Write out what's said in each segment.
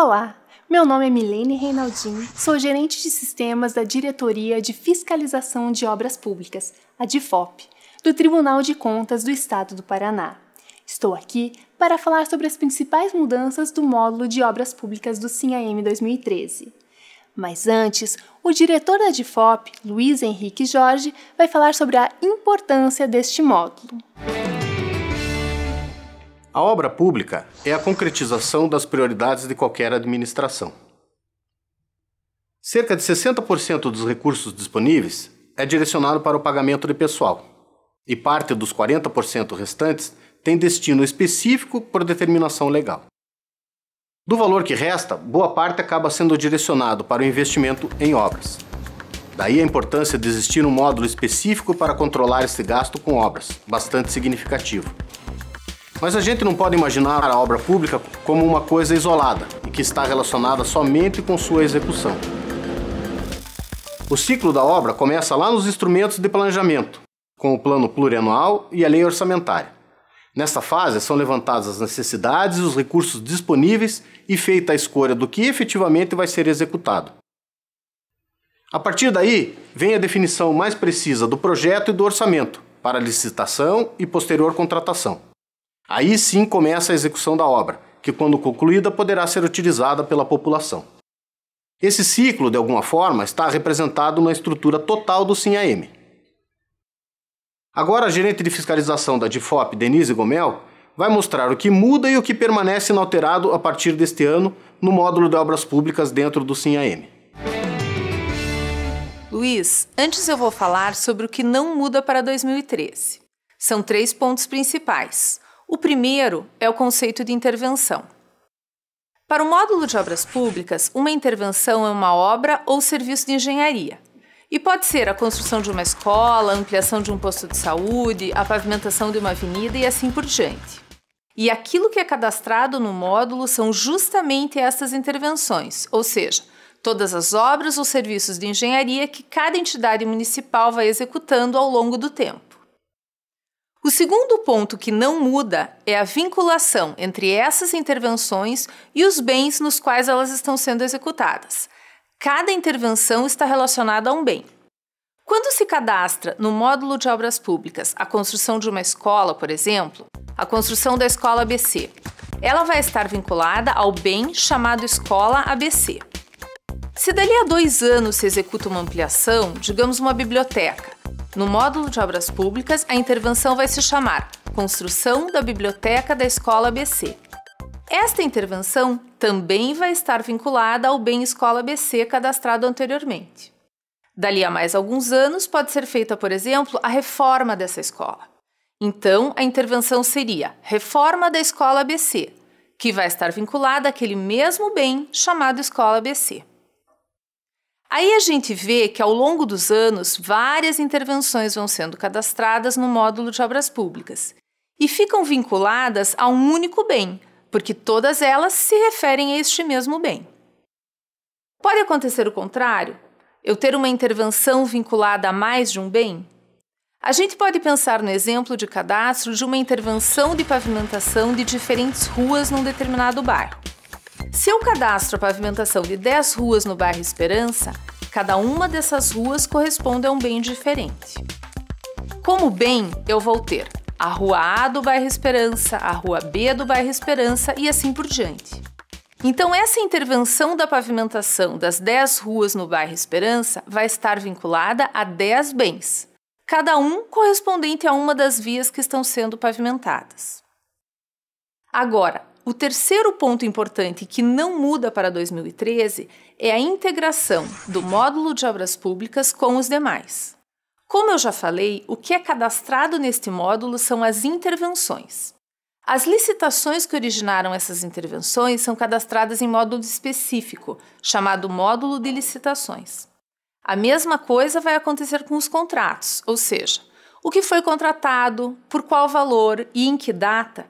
Olá, meu nome é Milene Reinaldin, sou gerente de sistemas da Diretoria de Fiscalização de Obras Públicas, a DIFOP, do Tribunal de Contas do Estado do Paraná. Estou aqui para falar sobre as principais mudanças do módulo de obras públicas do CiaM 2013. Mas antes, o diretor da DIFOP, Luiz Henrique Jorge, vai falar sobre a importância deste módulo. A obra pública é a concretização das prioridades de qualquer administração. Cerca de 60% dos recursos disponíveis é direcionado para o pagamento de pessoal, e parte dos 40% restantes tem destino específico por determinação legal. Do valor que resta, boa parte acaba sendo direcionado para o investimento em obras. Daí a importância de existir um módulo específico para controlar esse gasto com obras, bastante significativo. Mas a gente não pode imaginar a obra pública como uma coisa isolada e que está relacionada somente com sua execução. O ciclo da obra começa lá nos instrumentos de planejamento, com o plano plurianual e a lei orçamentária. Nesta fase, são levantadas as necessidades e os recursos disponíveis e feita a escolha do que efetivamente vai ser executado. A partir daí, vem a definição mais precisa do projeto e do orçamento, para licitação e posterior contratação. Aí sim começa a execução da obra, que quando concluída poderá ser utilizada pela população. Esse ciclo, de alguma forma, está representado na estrutura total do AM. Agora a gerente de fiscalização da DIFOP, Denise Gomel, vai mostrar o que muda e o que permanece inalterado a partir deste ano no módulo de obras públicas dentro do AM. Luiz, antes eu vou falar sobre o que não muda para 2013. São três pontos principais. O primeiro é o conceito de intervenção. Para o módulo de obras públicas, uma intervenção é uma obra ou serviço de engenharia. E pode ser a construção de uma escola, a ampliação de um posto de saúde, a pavimentação de uma avenida e assim por diante. E aquilo que é cadastrado no módulo são justamente estas intervenções, ou seja, todas as obras ou serviços de engenharia que cada entidade municipal vai executando ao longo do tempo. O segundo ponto que não muda é a vinculação entre essas intervenções e os bens nos quais elas estão sendo executadas. Cada intervenção está relacionada a um bem. Quando se cadastra no módulo de obras públicas a construção de uma escola, por exemplo, a construção da escola ABC, ela vai estar vinculada ao bem chamado escola ABC. Se dali a dois anos se executa uma ampliação, digamos uma biblioteca, no módulo de obras públicas, a intervenção vai se chamar Construção da Biblioteca da Escola ABC. Esta intervenção também vai estar vinculada ao Bem Escola ABC cadastrado anteriormente. Dali a mais alguns anos, pode ser feita, por exemplo, a reforma dessa escola. Então, a intervenção seria Reforma da Escola ABC, que vai estar vinculada àquele mesmo bem chamado Escola ABC. Aí a gente vê que ao longo dos anos várias intervenções vão sendo cadastradas no módulo de obras públicas e ficam vinculadas a um único bem, porque todas elas se referem a este mesmo bem. Pode acontecer o contrário? Eu ter uma intervenção vinculada a mais de um bem? A gente pode pensar no exemplo de cadastro de uma intervenção de pavimentação de diferentes ruas num determinado bairro. Se eu cadastro a pavimentação de 10 ruas no bairro Esperança, cada uma dessas ruas corresponde a um bem diferente. Como bem, eu vou ter a rua A do bairro Esperança, a rua B do bairro Esperança e assim por diante. Então, essa intervenção da pavimentação das 10 ruas no bairro Esperança vai estar vinculada a 10 bens, cada um correspondente a uma das vias que estão sendo pavimentadas. Agora, o terceiro ponto importante que não muda para 2013 é a integração do módulo de obras públicas com os demais. Como eu já falei, o que é cadastrado neste módulo são as intervenções. As licitações que originaram essas intervenções são cadastradas em módulo específico, chamado módulo de licitações. A mesma coisa vai acontecer com os contratos, ou seja, o que foi contratado, por qual valor e em que data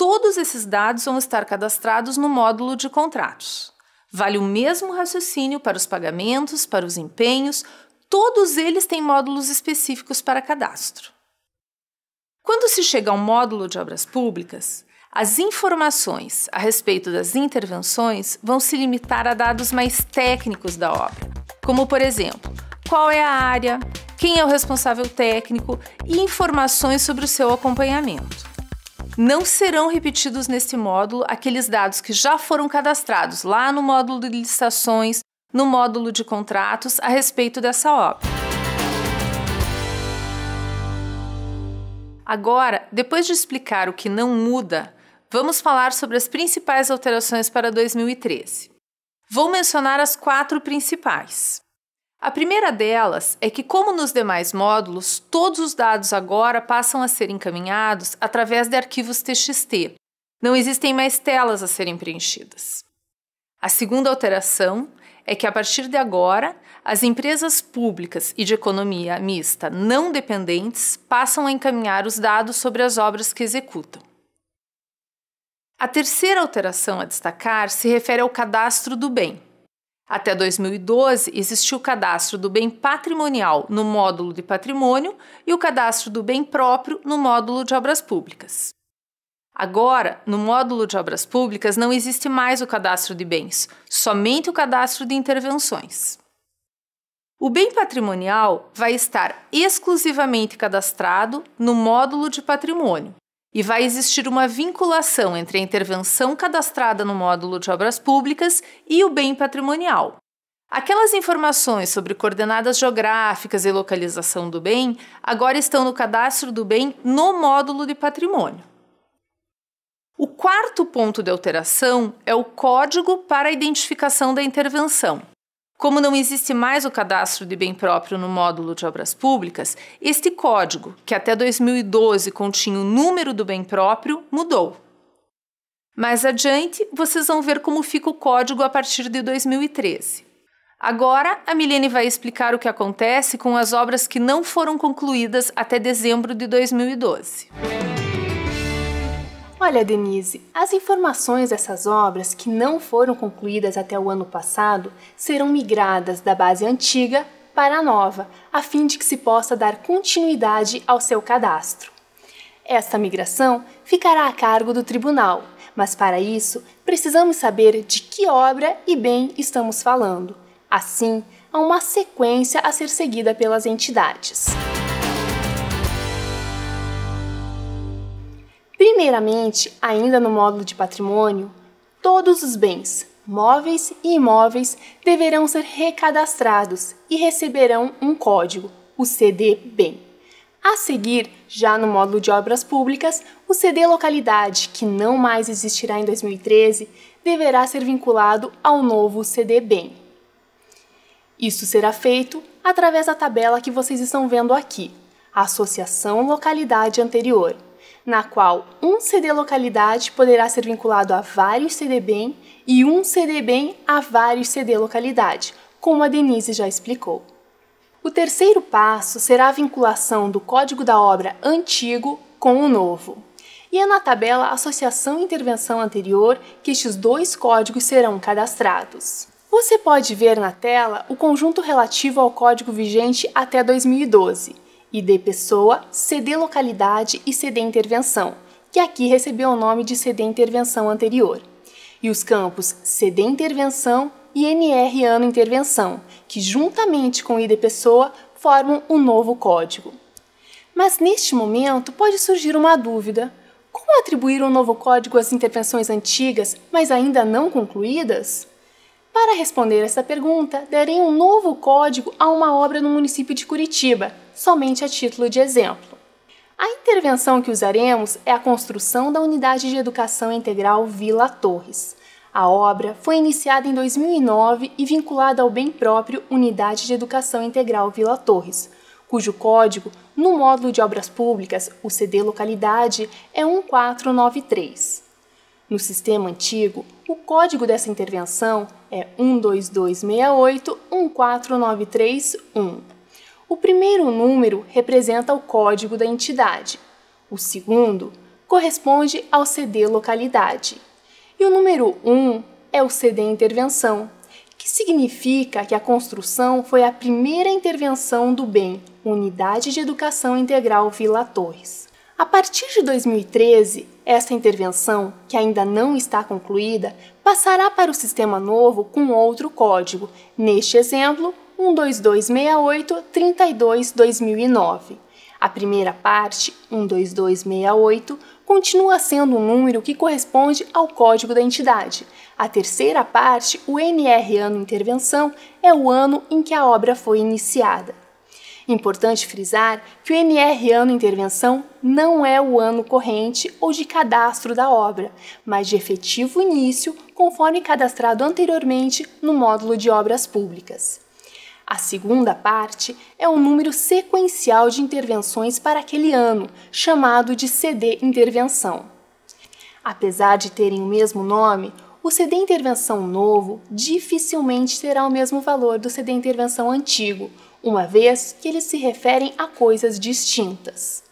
Todos esses dados vão estar cadastrados no módulo de contratos. Vale o mesmo raciocínio para os pagamentos, para os empenhos, todos eles têm módulos específicos para cadastro. Quando se chega ao módulo de obras públicas, as informações a respeito das intervenções vão se limitar a dados mais técnicos da obra, como, por exemplo, qual é a área, quem é o responsável técnico e informações sobre o seu acompanhamento não serão repetidos nesse módulo aqueles dados que já foram cadastrados lá no módulo de licitações, no módulo de contratos a respeito dessa obra. Agora, depois de explicar o que não muda, vamos falar sobre as principais alterações para 2013. Vou mencionar as quatro principais. A primeira delas é que, como nos demais módulos, todos os dados agora passam a ser encaminhados através de arquivos TXT. Não existem mais telas a serem preenchidas. A segunda alteração é que, a partir de agora, as empresas públicas e de economia mista não dependentes passam a encaminhar os dados sobre as obras que executam. A terceira alteração a destacar se refere ao cadastro do bem. Até 2012, existia o cadastro do bem patrimonial no módulo de patrimônio e o cadastro do bem próprio no módulo de obras públicas. Agora, no módulo de obras públicas, não existe mais o cadastro de bens, somente o cadastro de intervenções. O bem patrimonial vai estar exclusivamente cadastrado no módulo de patrimônio e vai existir uma vinculação entre a intervenção cadastrada no módulo de obras públicas e o bem patrimonial. Aquelas informações sobre coordenadas geográficas e localização do bem agora estão no cadastro do bem no módulo de patrimônio. O quarto ponto de alteração é o código para a identificação da intervenção. Como não existe mais o cadastro de bem próprio no módulo de obras públicas, este código, que até 2012 continha o número do bem próprio, mudou. Mais adiante, vocês vão ver como fica o código a partir de 2013. Agora, a Milene vai explicar o que acontece com as obras que não foram concluídas até dezembro de 2012. Olha, Denise, as informações dessas obras que não foram concluídas até o ano passado serão migradas da base antiga para a nova, a fim de que se possa dar continuidade ao seu cadastro. Esta migração ficará a cargo do tribunal, mas para isso precisamos saber de que obra e bem estamos falando. Assim, há uma sequência a ser seguida pelas entidades. Primeiramente, ainda no módulo de patrimônio, todos os bens, móveis e imóveis, deverão ser recadastrados e receberão um código, o CD Bem. A seguir, já no módulo de obras públicas, o CD Localidade, que não mais existirá em 2013, deverá ser vinculado ao novo CD Bem. Isso será feito através da tabela que vocês estão vendo aqui, associação localidade anterior na qual um CD localidade poderá ser vinculado a vários bem e um bem a vários CD localidade, como a Denise já explicou. O terceiro passo será a vinculação do código da obra antigo com o novo. E é na tabela associação e intervenção anterior que estes dois códigos serão cadastrados. Você pode ver na tela o conjunto relativo ao código vigente até 2012 ID pessoa, CD localidade e CD intervenção, que aqui recebeu o nome de CD intervenção anterior. E os campos CD intervenção e NR ano intervenção, que juntamente com ID pessoa formam um novo código. Mas neste momento pode surgir uma dúvida: como atribuir um novo código às intervenções antigas, mas ainda não concluídas? Para responder essa pergunta, darei um novo código a uma obra no município de Curitiba, somente a título de exemplo. A intervenção que usaremos é a construção da Unidade de Educação Integral Vila Torres. A obra foi iniciada em 2009 e vinculada ao bem próprio Unidade de Educação Integral Vila Torres, cujo código, no módulo de obras públicas, o CD Localidade, é 1493. No sistema antigo, o código dessa intervenção é 12268 14931. O primeiro número representa o código da entidade, o segundo corresponde ao CD localidade, e o número 1 um é o CD intervenção, que significa que a construção foi a primeira intervenção do bem, Unidade de Educação Integral Vila Torres. A partir de 2013, esta intervenção, que ainda não está concluída, passará para o sistema novo com outro código, neste exemplo, 12268 32 2009. A primeira parte, 12268, continua sendo um número que corresponde ao código da entidade. A terceira parte, o NR ano intervenção, é o ano em que a obra foi iniciada. Importante frisar que o NR ano intervenção não é o ano corrente ou de cadastro da obra, mas de efetivo início, conforme cadastrado anteriormente no módulo de obras públicas. A segunda parte é o número sequencial de intervenções para aquele ano, chamado de CD intervenção. Apesar de terem o mesmo nome, o CD intervenção novo dificilmente terá o mesmo valor do CD intervenção antigo, uma vez que eles se referem a coisas distintas.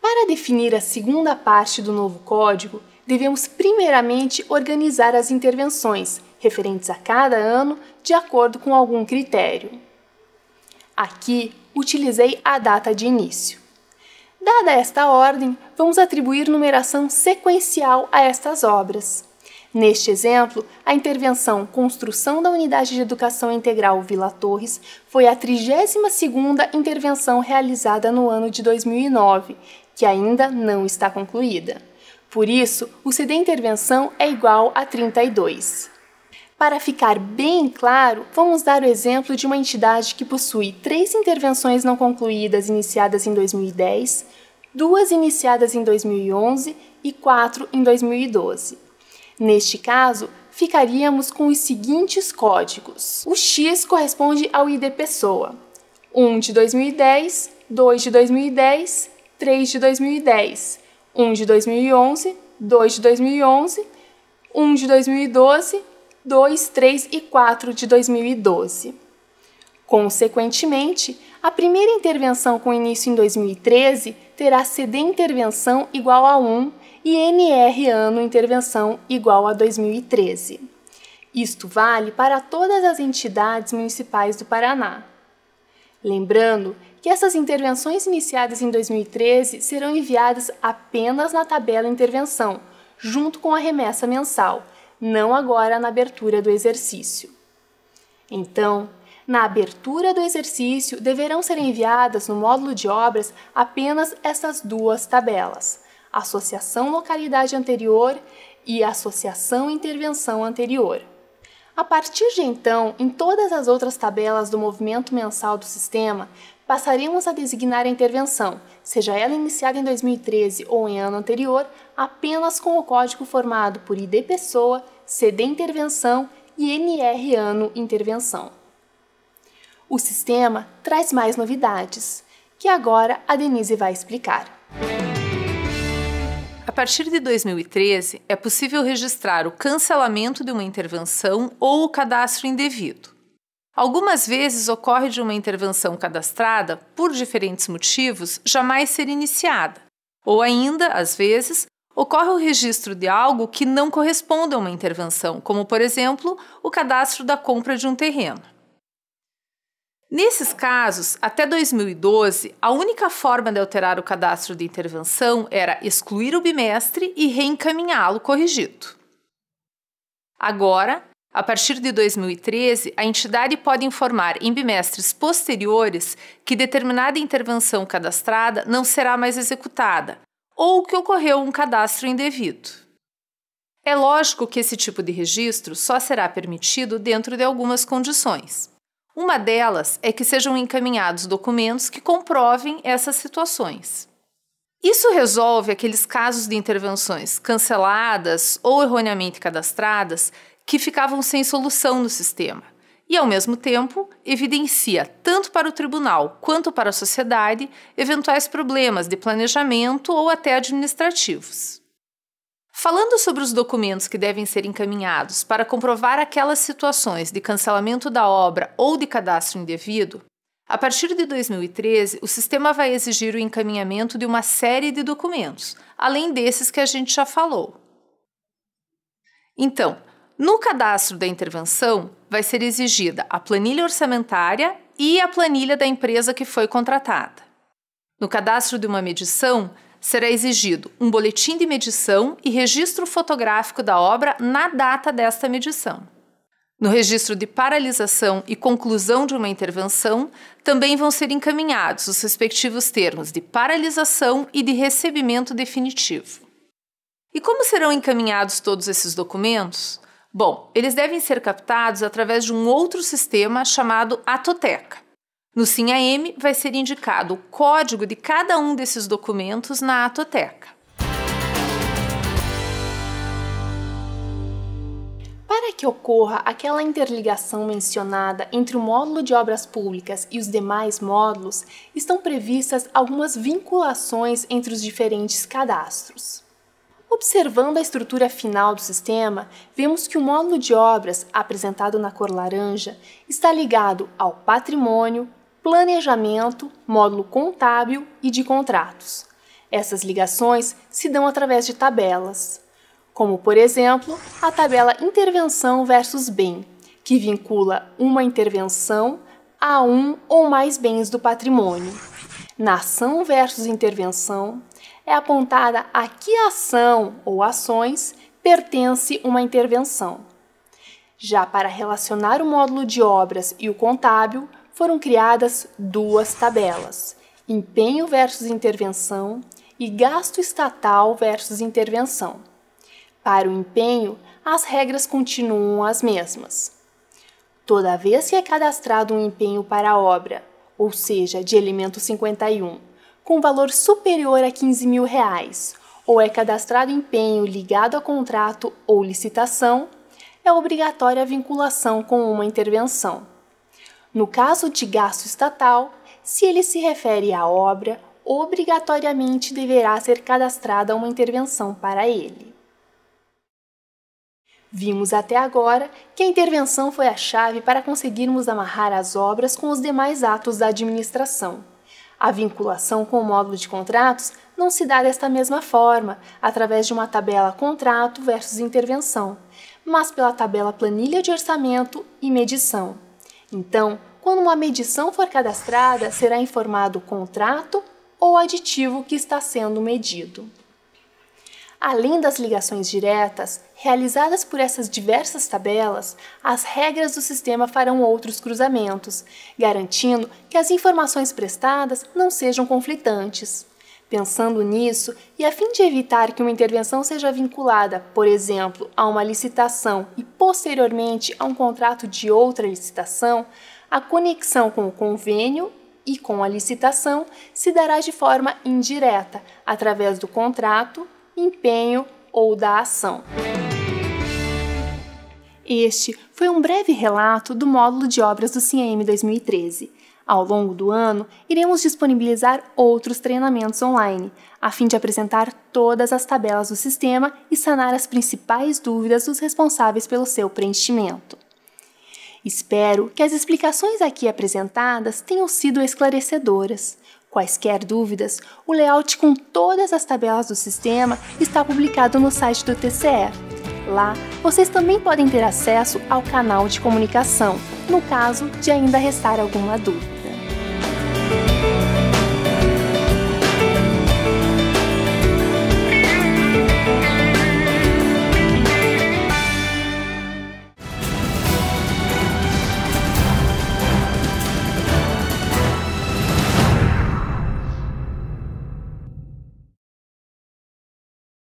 Para definir a segunda parte do novo código, devemos primeiramente organizar as intervenções referentes a cada ano de acordo com algum critério. Aqui utilizei a data de início. Dada esta ordem, vamos atribuir numeração sequencial a estas obras. Neste exemplo, a intervenção Construção da Unidade de Educação Integral Vila Torres foi a 32ª intervenção realizada no ano de 2009, que ainda não está concluída. Por isso, o CD intervenção é igual a 32. Para ficar bem claro, vamos dar o exemplo de uma entidade que possui três intervenções não concluídas iniciadas em 2010, duas iniciadas em 2011 e quatro em 2012. Neste caso, ficaríamos com os seguintes códigos. O X corresponde ao ID pessoa: 1 de 2010, 2 de 2010, 3 de 2010, 1 de 2011, 2 de 2011, 1 de 2012 2, 3 e 4 de 2012. Consequentemente, a primeira intervenção com início em 2013 terá CD intervenção igual a 1 e NR ano intervenção igual a 2013. Isto vale para todas as entidades municipais do Paraná. Lembrando que essas intervenções iniciadas em 2013 serão enviadas apenas na tabela intervenção, junto com a remessa mensal, não agora na abertura do exercício. Então, na abertura do exercício, deverão ser enviadas no módulo de obras apenas essas duas tabelas: associação localidade anterior e associação intervenção anterior. A partir de então, em todas as outras tabelas do movimento mensal do sistema, passaremos a designar a intervenção, seja ela iniciada em 2013 ou em ano anterior, apenas com o código formado por ID pessoa, CD intervenção e NR ano intervenção. O sistema traz mais novidades, que agora a Denise vai explicar. A partir de 2013, é possível registrar o cancelamento de uma intervenção ou o cadastro indevido. Algumas vezes ocorre de uma intervenção cadastrada, por diferentes motivos, jamais ser iniciada, ou ainda, às vezes, ocorre o registro de algo que não corresponde a uma intervenção, como, por exemplo, o cadastro da compra de um terreno. Nesses casos, até 2012, a única forma de alterar o cadastro de intervenção era excluir o bimestre e reencaminhá-lo corrigido. Agora, a partir de 2013, a entidade pode informar em bimestres posteriores que determinada intervenção cadastrada não será mais executada, ou que ocorreu um cadastro indevido. É lógico que esse tipo de registro só será permitido dentro de algumas condições. Uma delas é que sejam encaminhados documentos que comprovem essas situações. Isso resolve aqueles casos de intervenções canceladas ou erroneamente cadastradas que ficavam sem solução no sistema e, ao mesmo tempo, evidencia tanto para o tribunal quanto para a sociedade eventuais problemas de planejamento ou até administrativos. Falando sobre os documentos que devem ser encaminhados para comprovar aquelas situações de cancelamento da obra ou de cadastro indevido, a partir de 2013, o sistema vai exigir o encaminhamento de uma série de documentos, além desses que a gente já falou. Então, no cadastro da intervenção, vai ser exigida a planilha orçamentária e a planilha da empresa que foi contratada. No cadastro de uma medição, será exigido um boletim de medição e registro fotográfico da obra na data desta medição. No registro de paralisação e conclusão de uma intervenção, também vão ser encaminhados os respectivos termos de paralisação e de recebimento definitivo. E como serão encaminhados todos esses documentos? Bom, eles devem ser captados através de um outro sistema chamado atoteca. No SINHAM vai ser indicado o código de cada um desses documentos na atoteca. Para que ocorra aquela interligação mencionada entre o módulo de obras públicas e os demais módulos, estão previstas algumas vinculações entre os diferentes cadastros. Observando a estrutura final do sistema, vemos que o módulo de obras, apresentado na cor laranja, está ligado ao patrimônio, planejamento, módulo contábil e de contratos. Essas ligações se dão através de tabelas, como por exemplo a tabela intervenção versus bem, que vincula uma intervenção a um ou mais bens do patrimônio. Nação versus intervenção, é apontada a que ação ou ações pertence uma intervenção. Já para relacionar o módulo de obras e o contábil, foram criadas duas tabelas: empenho versus intervenção e gasto estatal versus intervenção. Para o empenho, as regras continuam as mesmas. Toda vez que é cadastrado um empenho para a obra, ou seja, de elemento 51, com valor superior a 15 mil reais, ou é cadastrado empenho ligado a contrato ou licitação, é obrigatória a vinculação com uma intervenção. No caso de gasto estatal, se ele se refere à obra, obrigatoriamente deverá ser cadastrada uma intervenção para ele. Vimos até agora que a intervenção foi a chave para conseguirmos amarrar as obras com os demais atos da administração a vinculação com o módulo de contratos não se dá desta mesma forma, através de uma tabela contrato versus intervenção, mas pela tabela planilha de orçamento e medição. Então, quando uma medição for cadastrada, será informado o contrato ou aditivo que está sendo medido. Além das ligações diretas, realizadas por essas diversas tabelas, as regras do sistema farão outros cruzamentos, garantindo que as informações prestadas não sejam conflitantes. Pensando nisso, e a fim de evitar que uma intervenção seja vinculada, por exemplo, a uma licitação e posteriormente a um contrato de outra licitação, a conexão com o convênio e com a licitação se dará de forma indireta, através do contrato empenho ou da ação. Este foi um breve relato do módulo de obras do CIEM 2013. Ao longo do ano, iremos disponibilizar outros treinamentos online, a fim de apresentar todas as tabelas do sistema e sanar as principais dúvidas dos responsáveis pelo seu preenchimento. Espero que as explicações aqui apresentadas tenham sido esclarecedoras. Quaisquer dúvidas, o layout com todas as tabelas do sistema está publicado no site do TCE. Lá, vocês também podem ter acesso ao canal de comunicação, no caso de ainda restar alguma dúvida.